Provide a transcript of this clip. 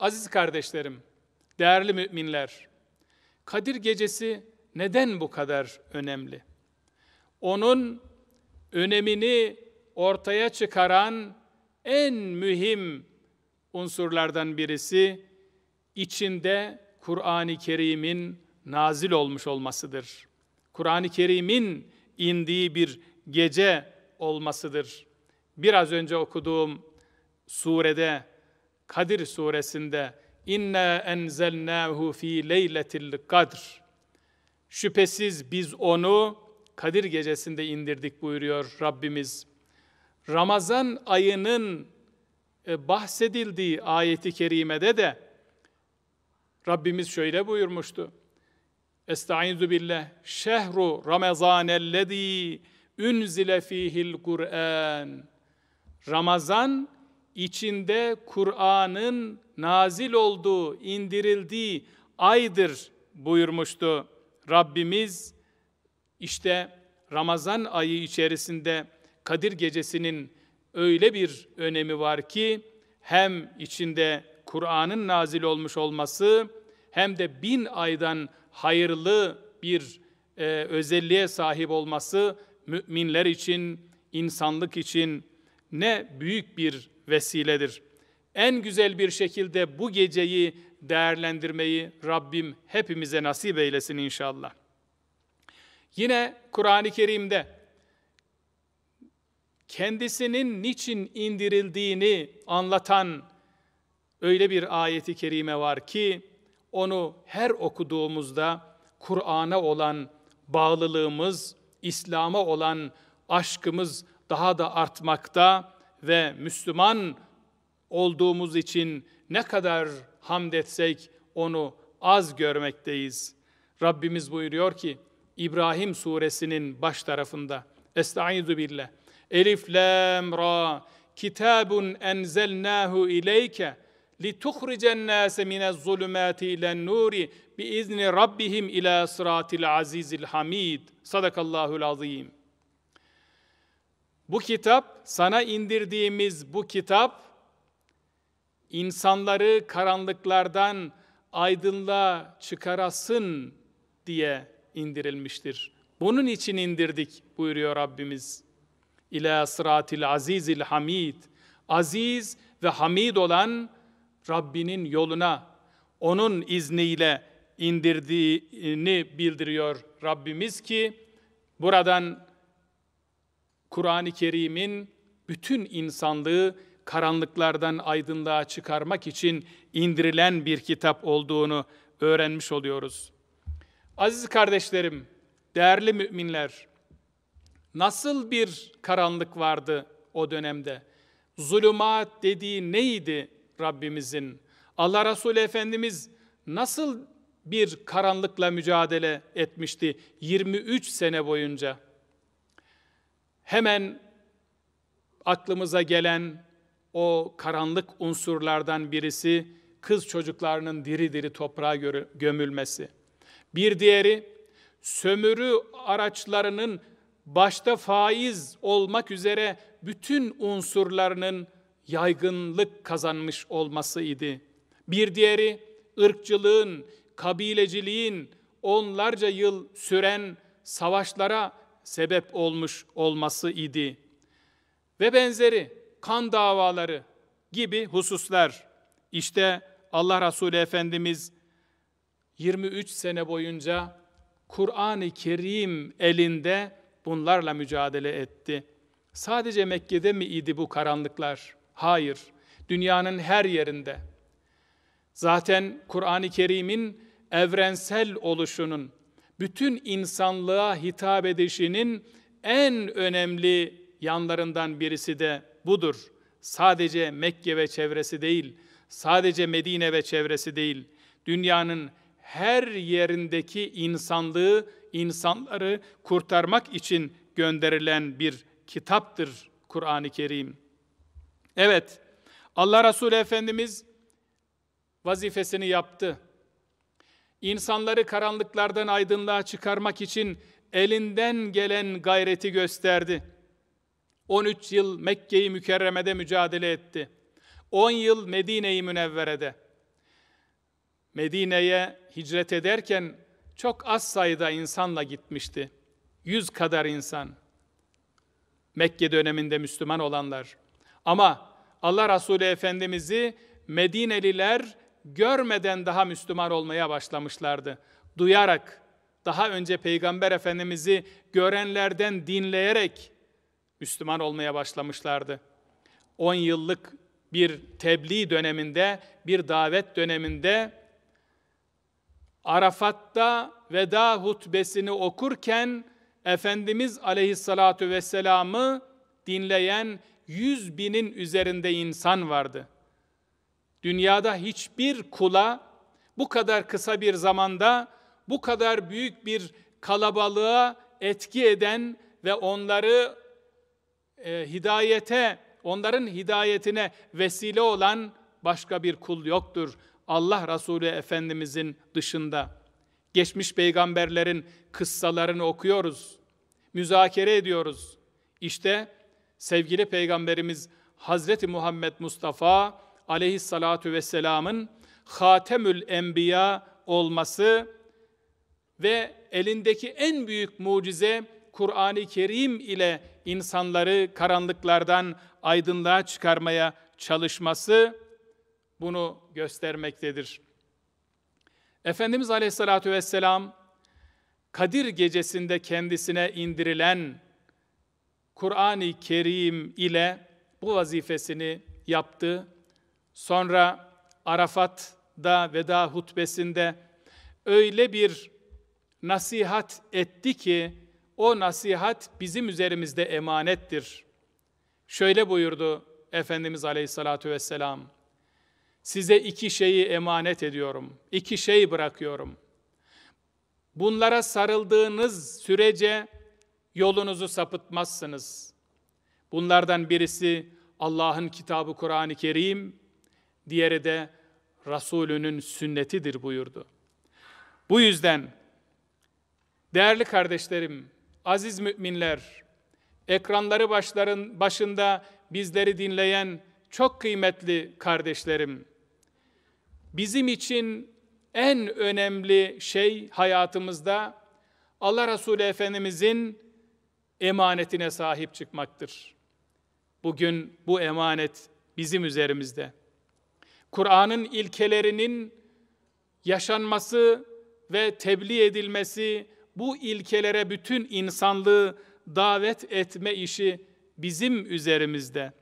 Aziz kardeşlerim, değerli müminler, Kadir Gecesi neden bu kadar önemli? Onun önemini ortaya çıkaran en mühim unsurlardan birisi içinde Kur'an-ı Kerim'in nazil olmuş olmasıdır. Kur'an-ı Kerim'in indiği bir gece olmasıdır. Biraz önce okuduğum surede Kadir suresinde inna enzelnahu fi leyletil kadr şüphesiz biz onu Kadir gecesinde indirdik buyuruyor Rabbimiz. Ramazan ayının e, bahsedildiği ayeti kerimede de Rabbimiz şöyle buyurmuştu. Estaizu billah. Şehru ramazan Ramazanellezî unzile fihil Kur'an. Ramazan içinde Kur'an'ın nazil olduğu, indirildiği aydır buyurmuştu Rabbimiz. İşte Ramazan ayı içerisinde Kadir Gecesi'nin öyle bir önemi var ki hem içinde Kur'an'ın nazil olmuş olması hem de bin aydan hayırlı bir e, özelliğe sahip olması müminler için, insanlık için ne büyük bir vesiledir. En güzel bir şekilde bu geceyi değerlendirmeyi Rabbim hepimize nasip eylesin inşallah. Yine Kur'an-ı Kerim'de kendisinin niçin indirildiğini anlatan öyle bir ayeti kerime var ki onu her okuduğumuzda Kur'an'a olan bağlılığımız, İslam'a olan aşkımız daha da artmakta, ve Müslüman olduğumuz için ne kadar hamd etsek onu az görmekteyiz. Rabbimiz buyuruyor ki İbrahim suresinin baş tarafında Estaizu billah Elif lam ra kitabun enzelnahu ileyke lituhricen nase minez zulümati ilen nuri bi izni rabbihim ila sıratil azizil hamid. Sadakallahul azim. Bu kitap, sana indirdiğimiz bu kitap, insanları karanlıklardan aydınlığa çıkarasın diye indirilmiştir. Bunun için indirdik buyuruyor Rabbimiz. İlâ sıratil azizil hamid. Aziz ve hamid olan Rabbinin yoluna, onun izniyle indirdiğini bildiriyor Rabbimiz ki buradan Kur'an-ı Kerim'in bütün insanlığı karanlıklardan aydınlığa çıkarmak için indirilen bir kitap olduğunu öğrenmiş oluyoruz. Aziz kardeşlerim, değerli müminler, nasıl bir karanlık vardı o dönemde? Zulümat dediği neydi Rabbimizin? Allah Resulü Efendimiz nasıl bir karanlıkla mücadele etmişti 23 sene boyunca? hemen aklımıza gelen o karanlık unsurlardan birisi kız çocuklarının diri diri toprağa gömülmesi. Bir diğeri sömürü araçlarının başta faiz olmak üzere bütün unsurlarının yaygınlık kazanmış olması idi. Bir diğeri ırkçılığın, kabileciliğin onlarca yıl süren savaşlara sebep olmuş olması idi. Ve benzeri kan davaları gibi hususlar. İşte Allah Resulü Efendimiz 23 sene boyunca Kur'an-ı Kerim elinde bunlarla mücadele etti. Sadece Mekke'de mi idi bu karanlıklar? Hayır. Dünyanın her yerinde. Zaten Kur'an-ı Kerim'in evrensel oluşunun bütün insanlığa hitap edişinin en önemli yanlarından birisi de budur. Sadece Mekke ve çevresi değil, sadece Medine ve çevresi değil, dünyanın her yerindeki insanlığı, insanları kurtarmak için gönderilen bir kitaptır Kur'an-ı Kerim. Evet, Allah Resulü Efendimiz vazifesini yaptı. İnsanları karanlıklardan aydınlığa çıkarmak için elinden gelen gayreti gösterdi. 13 yıl Mekke'yi i Mükerreme'de mücadele etti. 10 yıl Medine'yi i Münevvere'de. Medine'ye hicret ederken çok az sayıda insanla gitmişti. Yüz kadar insan. Mekke döneminde Müslüman olanlar. Ama Allah Resulü Efendimiz'i Medineliler görmeden daha Müslüman olmaya başlamışlardı. Duyarak, daha önce Peygamber Efendimiz'i görenlerden dinleyerek Müslüman olmaya başlamışlardı. 10 yıllık bir tebliğ döneminde, bir davet döneminde Arafat'ta veda hutbesini okurken Efendimiz Aleyhisselatü Vesselam'ı dinleyen yüz binin üzerinde insan vardı.'' Dünyada hiçbir kula bu kadar kısa bir zamanda bu kadar büyük bir kalabalığa etki eden ve onları e, hidayete, onların hidayetine vesile olan başka bir kul yoktur. Allah Resulü Efendimizin dışında. Geçmiş peygamberlerin kıssalarını okuyoruz, müzakere ediyoruz. İşte sevgili peygamberimiz Hazreti Muhammed Mustafa aleyhissalatu vesselamın Hatemül Enbiya olması ve elindeki en büyük mucize Kur'an-ı Kerim ile insanları karanlıklardan aydınlığa çıkarmaya çalışması bunu göstermektedir. Efendimiz Aleyhisselatü Vesselam Kadir gecesinde kendisine indirilen Kur'an-ı Kerim ile bu vazifesini yaptı Sonra Arafat'da veda hutbesinde öyle bir nasihat etti ki o nasihat bizim üzerimizde emanettir. Şöyle buyurdu Efendimiz Aleyhisselatü Vesselam. Size iki şeyi emanet ediyorum. iki şey bırakıyorum. Bunlara sarıldığınız sürece yolunuzu sapıtmazsınız. Bunlardan birisi Allah'ın kitabı Kur'an-ı Kerim, diğeri de Resulünün sünnetidir buyurdu. Bu yüzden değerli kardeşlerim, aziz müminler, ekranları başların başında bizleri dinleyen çok kıymetli kardeşlerim, bizim için en önemli şey hayatımızda Allah Resulü Efendimizin emanetine sahip çıkmaktır. Bugün bu emanet bizim üzerimizde. Kur'an'ın ilkelerinin yaşanması ve tebliğ edilmesi, bu ilkelere bütün insanlığı davet etme işi bizim üzerimizde.